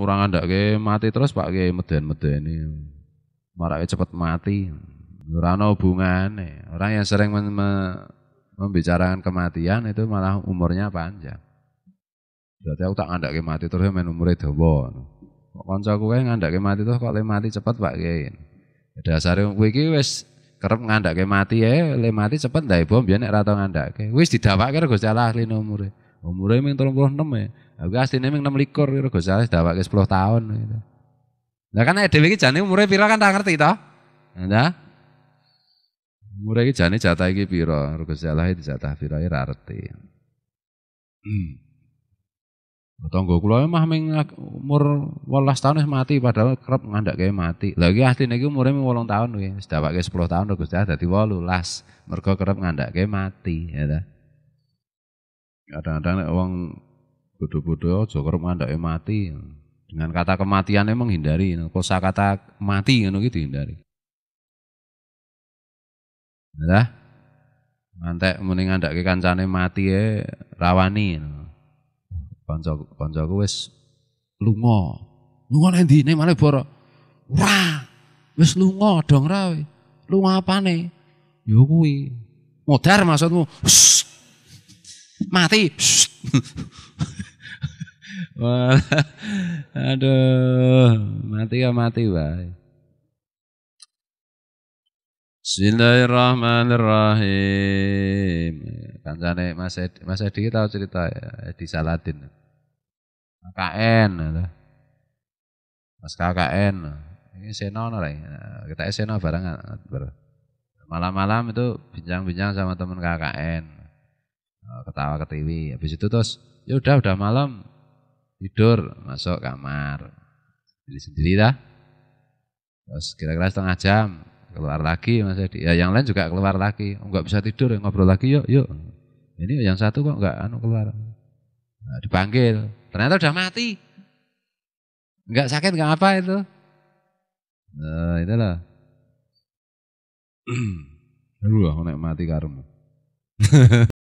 Orang anda ke mati terus pak ke meden meden ini marah cepat mati rano hubungan orang yang sering mem membicarakan kematian itu malah umurnya panjang berarti aku tak ngandak ke mati terus main itu bon kok konco aku kan ngandak ke mati terus kok le mati cepat pak ke ya dasarnya wiki wes kerap ngandak ke mati ya le mati cepet dah ibu biar nek rata ngandak ke wis didapak kira gue salah lino umurnya Umure ming 36 ya. Aku asline ming 26 kira Gus dawake 10 tahun gitu. Lah kan dhewe iki jane umure pira kan tak ngerti to? ya, nah, Umure iki jane jatah iki pira? Gus Allah jatah pira ora ya, arti. Hmm. Tonggo kula e mah ming umur 18 tahun wis mati padahal kerep ngandhakke mati. Lah iki asline iki umure ming 8 tahun kuwi, wis dawake 10 tahun Gusti dadi 18. Mergo kerep ngandhakke mati, ya ta kadang-kadang wong bodoh-bodoh aja kerep ngandake mati dengan kata kematian emang hindari kosa kata mati ngono gitu hindari ya ngantek mending ngandakke kancane mati ya rawani kanca kancaku wis lunga lunga nang ndi malah boro wah wes lunga dong rawe apa nih ya kuwi modar maksudmu Shhh mati. Aduh, mati ya mati baik. Bismillahirrahmanirrahim. Kancane Mas Edi, Mas Edi tahu cerita ya, Edi Saladin. KKN. Mas KKN. Ini seno lah. Kita seno bareng. Malam-malam itu bincang-bincang sama teman KKN ketawa ketiwi TV habis itu terus ya udah udah malam tidur masuk kamar jadi sendiri dah terus kira-kira setengah jam keluar lagi Mas Edi ya yang lain juga keluar lagi oh, nggak bisa tidur ya, ngobrol lagi yuk yuk ini yang satu kok nggak anu keluar nah, dipanggil ternyata udah mati nggak sakit nggak apa itu nah, itulah Aduh, aku naik mati karmu.